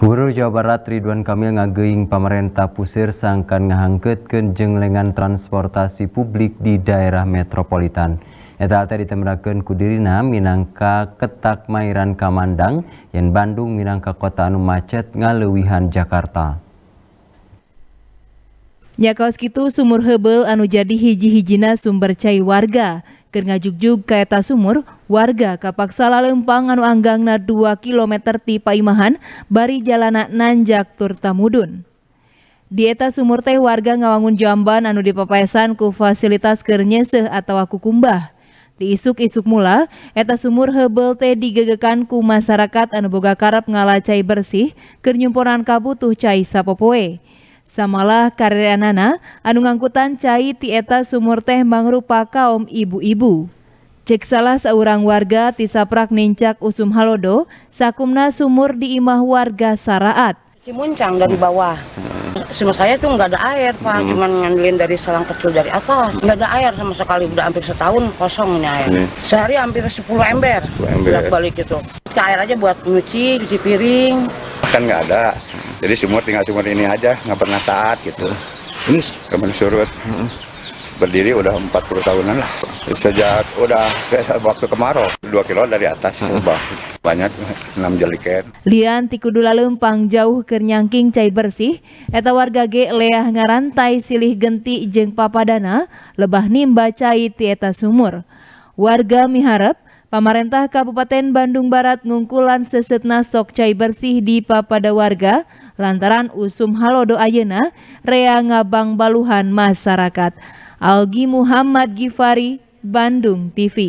Gubernur Jawa Barat Ridwan Kamil ngageing pemerintah pusir sangkan ngahangketkeun lengan transportasi publik di daerah metropolitan. Eta teh ditembrakeun kudirina minangka ketak mairan Kamandang yang Bandung minangka kota anu macet ngaleuwihan Jakarta. Nyakaus kaos kitu sumur hebel anu jadi hiji-hijina sumber cai warga. Ker ngajuk-jug ke sumur, warga kapaksa lalempang anu anggangna 2 km ti Paimahan bari jalana nanjak Turtamudun. Di eta sumur teh warga ngawangun jamban anu dipapaesan ku fasilitas keur nyeseh atawa kumbah Di isuk-isuk mula, eta sumur hebel teh digegekan ku masyarakat anu boga karep ngalacai bersih keur nyumporan kabutuh cai sapopoe. Samalah karya Nana, anu ngangkutan cai tieta sumur teh mangrupa kaum ibu-ibu. Cek salah seorang warga tisaprak nincak usum halodo, sakumna sumur di imah warga Saraat. Cimuncang dari bawah. Semua saya tuh nggak ada air, Pak. Hmm. Cuman ngandelin dari selang kecil dari atas. Nggak ada air sama sekali. Udah hampir setahun kosongnya air. Hmm. Sehari hampir 10 ember. 10 ember. Balik itu. Ke air aja buat nyuci, cuci piring. Kan nggak ada. Jadi sumur tinggal sumur ini aja, nggak pernah saat gitu. Ini kemen surut. Berdiri udah 40 tahunan lah. Sejak udah waktu kemarau, 2 kilo dari atas. Banyak, 6 jeliket. Lian tikudula lempang jauh ke nyangking cai bersih, eta warga ge leah ngarantai silih genti jeng papadana, lebah nimba cai ti eta sumur. Warga miharap, Pemerintah Kabupaten Bandung Barat ngungkulan sesetna sok cai bersih di papada warga lantaran usum halodo ayena rea ngabang baluhan masyarakat. Algi Muhammad Gifari, Bandung TV.